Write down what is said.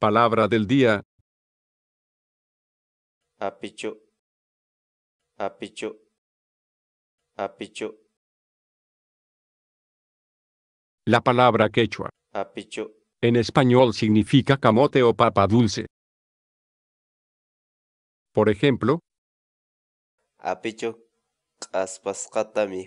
Palabra del día. Apicho. Apicho. Apicho. La palabra quechua. Apicho. En español significa camote o papa dulce. Por ejemplo. Apicho. aspascata mi